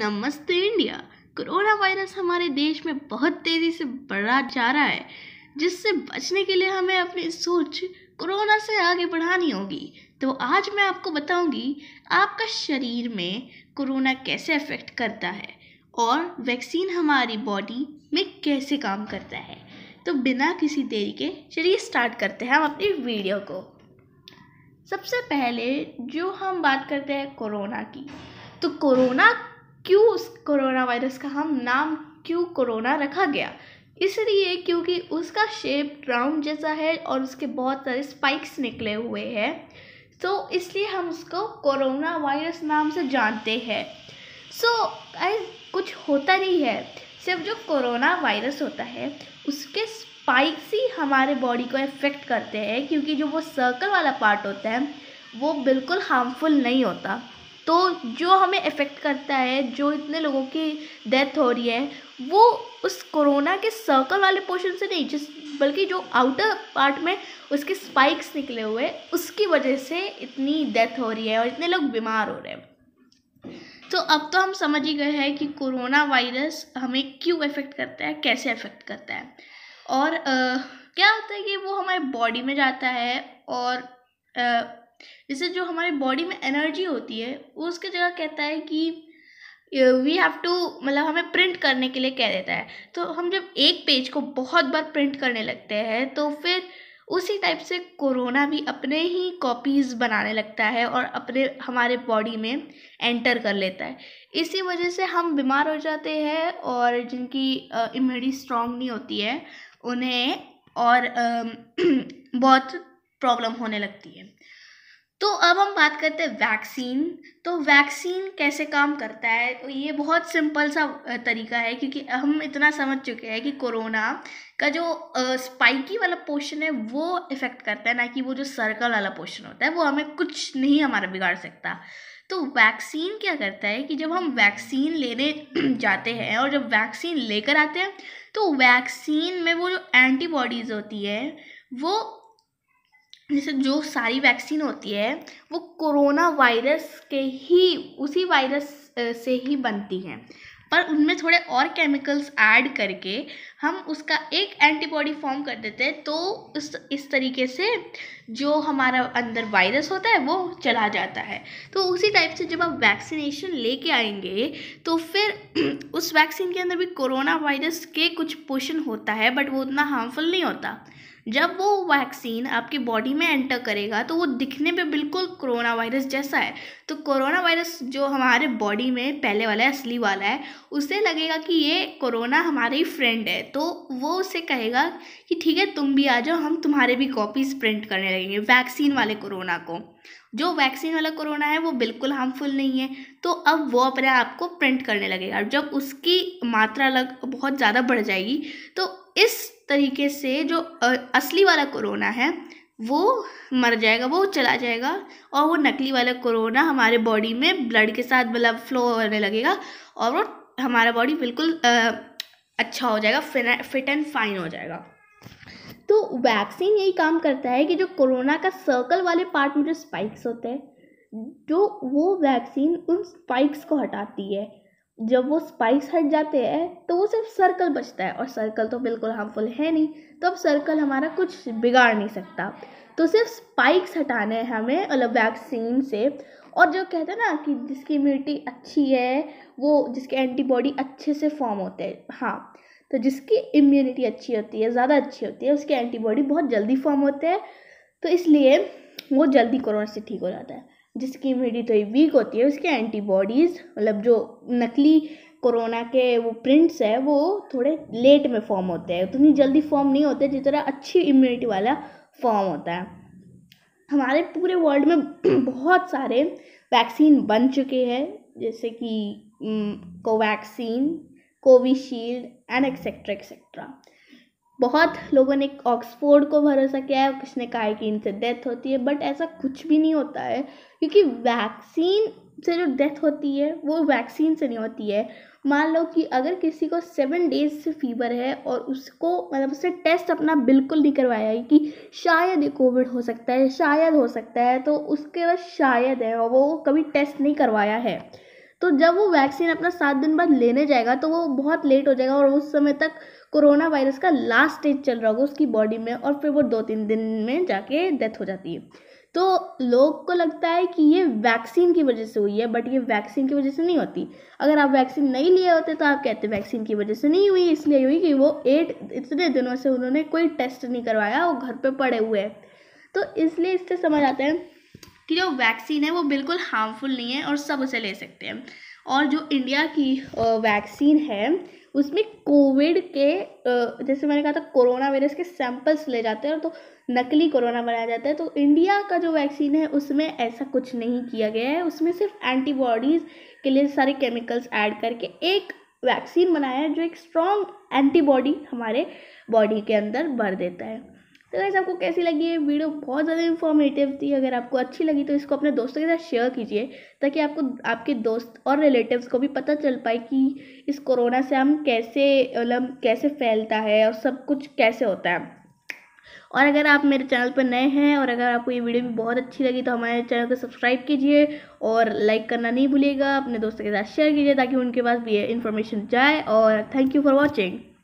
नमस्ते India corona virus हमारे देश में बहुत तेज़ी से बढ़ा जा रहा है जिससे बचने के लिए हमें अपनी सोच कोरोना से आगे बढ़ानी होगी तो आज मैं आपको बताऊंगी आपका शरीर में कोरोना कैसे अफेक्ट करता है और वैक्सीन हमारी बॉडी में कैसे काम करता है तो बिना किसी देरी के चलिए स्टार्ट करते हैं हम अपनी वीडियो को सबसे पहले जो हम बात करते हैं कोरोना की तो कोरोना क्यों उस कोरोना वायरस का हम नाम क्यों कोरोना रखा गया इसलिए क्योंकि उसका शेप राउंड जैसा है और उसके बहुत सारे स्पाइक्स निकले हुए हैं तो इसलिए हम उसको कोरोना वायरस नाम से जानते हैं सो so, कुछ होता नहीं है सिर्फ जो कोरोना वायरस होता है उसके स्पाइक्स ही हमारे बॉडी को इफ़ेक्ट करते हैं क्योंकि जो वो सर्कल वाला पार्ट होता है वो बिल्कुल हार्मफुल नहीं होता तो जो हमें इफ़ेक्ट करता है जो इतने लोगों की डेथ हो रही है वो उस कोरोना के सर्कल वाले पोर्शन से नहीं जिस बल्कि जो आउटर पार्ट में उसके स्पाइक्स निकले हुए उसकी वजह से इतनी डेथ हो रही है और इतने लोग बीमार हो रहे हैं तो अब तो हम समझ ही गए हैं कि कोरोना वायरस हमें क्यों इफ़ेक्ट करता है कैसे इफ़ेक्ट करता है और आ, क्या होता है कि वो हमारे बॉडी में जाता है और आ, जिससे जो हमारी बॉडी में एनर्जी होती है उसकी जगह कहता है कि वी हैव टू मतलब हमें प्रिंट करने के लिए कह देता है तो हम जब एक पेज को बहुत बार प्रिंट करने लगते हैं तो फिर उसी टाइप से कोरोना भी अपने ही कॉपीज़ बनाने लगता है और अपने हमारे बॉडी में एंटर कर लेता है इसी वजह से हम बीमार हो जाते हैं और जिनकी इम्यूनिटी स्ट्रांग नहीं होती है उन्हें और बहुत प्रॉब्लम होने लगती है तो अब हम बात करते हैं वैक्सीन तो वैक्सीन कैसे काम करता है तो ये बहुत सिंपल सा तरीका है क्योंकि हम इतना समझ चुके हैं कि कोरोना का जो स्पाइकी वाला पोर्शन है वो इफ़ेक्ट करता है ना कि वो जो सर्कल वाला पोर्शन होता है वो हमें कुछ नहीं हमारा बिगाड़ सकता तो वैक्सीन क्या करता है कि जब हम वैक्सीन लेने जाते हैं और जब वैक्सीन लेकर आते हैं तो वैक्सीन में वो जो एंटीबॉडीज़ होती है वो जैसे जो सारी वैक्सीन होती है वो कोरोना वायरस के ही उसी वायरस से ही बनती हैं पर उनमें थोड़े और केमिकल्स ऐड करके हम उसका एक एंटीबॉडी फॉर्म कर देते हैं तो उस इस तरीके से जो हमारा अंदर वायरस होता है वो चला जाता है तो उसी टाइप से जब आप वैक्सीनेशन लेके आएंगे तो फिर उस वैक्सीन के अंदर भी कोरोना वायरस के कुछ पोषण होता है बट वो उतना हार्मफुल नहीं होता जब वो वैक्सीन आपकी बॉडी में एंटर करेगा तो वो दिखने में बिल्कुल कोरोना वायरस जैसा है तो कोरोना वायरस जो हमारे बॉडी में पहले वाला है असली वाला है उसे लगेगा कि ये कोरोना हमारे ही फ्रेंड है तो वो उसे कहेगा कि ठीक है तुम भी आ जाओ हम तुम्हारे भी कॉपीज प्रिंट करने लगेंगे वैक्सीन वाले कोरोना को जो वैक्सीन वाला कोरोना है वो बिल्कुल हार्मफुल नहीं है तो अब वो अपने आप को प्रिंट करने लगेगा जब उसकी मात्रा लग बहुत ज़्यादा बढ़ जाएगी तो इस तरीके से जो असली वाला कोरोना है वो मर जाएगा वो चला जाएगा और वो नकली वाला कोरोना हमारे बॉडी में ब्लड के साथ मतलब फ्लो होने लगेगा और वो हमारा बॉडी बिल्कुल अच्छा हो जाएगा फिट एंड फाइन हो जाएगा तो वैक्सीन यही काम करता है कि जो कोरोना का सर्कल वाले पार्ट में जो स्पाइक्स होते हैं जो वो वैक्सीन उन स्पाइक्स को हटाती है जब वो स्पाइस हट जाते हैं तो वो सिर्फ सर्कल बचता है और सर्कल तो बिल्कुल हार्मफुल है नहीं तो अब सर्कल हमारा कुछ बिगाड़ नहीं सकता तो सिर्फ स्पाइक्स हटाने हैं हमें मतलब वैक्सीन से और जो कहते हैं ना कि जिसकी इम्यूनिटी अच्छी है वो जिसके एंटीबॉडी अच्छे से फॉर्म होते हैं हाँ तो जिसकी इम्यूनिटी अच्छी होती है ज़्यादा अच्छी होती है उसके एंटीबॉडी बहुत जल्दी फॉर्म होते हैं तो इसलिए वो जल्दी कोरोना से ठीक हो जाता है जिसकी इम्यूनिटी वीक तो होती है उसके एंटीबॉडीज़ मतलब जो नकली कोरोना के वो प्रिंट्स है वो थोड़े लेट में फॉर्म होते हैं उतनी जल्दी फॉर्म नहीं होते जिस तरह अच्छी इम्यूनिटी वाला फॉर्म होता है हमारे पूरे वर्ल्ड में बहुत सारे वैक्सीन बन चुके हैं जैसे कि Covaxin Covishield and etcetera etcetera बहुत लोगों ने ऑक्सफोर्ड को भरोसा किया है किसने है कि इनसे डेथ होती है बट ऐसा कुछ भी नहीं होता है क्योंकि वैक्सीन से जो डेथ होती है वो वैक्सीन से नहीं होती है मान लो कि अगर किसी को सेवन डेज से फीवर है और उसको मतलब उससे टेस्ट अपना बिल्कुल नहीं करवाया है कि शायद ये कोविड हो सकता है शायद हो सकता है तो उसके बाद शायद है और वो कभी टेस्ट नहीं करवाया है तो जब वो वैक्सीन अपना सात दिन बाद लेने जाएगा तो वो बहुत लेट हो जाएगा और उस समय तक कोरोना वायरस का लास्ट स्टेज चल रहा होगा उसकी बॉडी में और फिर वो दो तीन दिन में जाके डेथ हो जाती है तो लोग को लगता है कि ये वैक्सीन की वजह से हुई है बट ये वैक्सीन की वजह से नहीं होती अगर आप वैक्सीन नहीं लिए होते तो आप कहते वैक्सीन की वजह से नहीं हुई इसलिए हुई कि वो एट इतने दिनों से उन्होंने कोई टेस्ट नहीं करवाया वो घर पे पड़े हुए हैं तो इसलिए इससे समझ आता है कि जो वैक्सीन है वो बिल्कुल हार्मफुल नहीं है और सब उसे ले सकते हैं और जो इंडिया की वैक्सीन है उसमें कोविड के जैसे मैंने कहा था कोरोना वायरस के सैंपल्स ले जाते हैं और तो नकली कोरोना बनाया जाता है तो इंडिया का जो वैक्सीन है उसमें ऐसा कुछ नहीं किया गया है उसमें सिर्फ एंटीबॉडीज़ के लिए सारे केमिकल्स ऐड करके एक वैक्सीन बनाया है जो एक स्ट्रॉन्ग एंटीबॉडी हमारे बॉडी के अंदर भर देता है तो अगर आपको कैसी लगी ये वीडियो बहुत ज़्यादा इन्फॉर्मेटिव थी अगर आपको अच्छी लगी तो इसको अपने दोस्तों के साथ शेयर कीजिए ताकि आपको आपके दोस्त और रिलेटिव्स को भी पता चल पाए कि इस कोरोना से हम कैसे मतलब कैसे फैलता है और सब कुछ कैसे होता है और अगर आप मेरे चैनल पर नए हैं और अगर आपको ये वीडियो भी बहुत अच्छी लगी तो हमारे चैनल को सब्सक्राइब कीजिए और लाइक करना नहीं भूलिएगा अपने दोस्तों के साथ शेयर कीजिए ताकि उनके पास भी ये इन्फॉर्मेशन जाए और थैंक यू फॉर वॉचिंग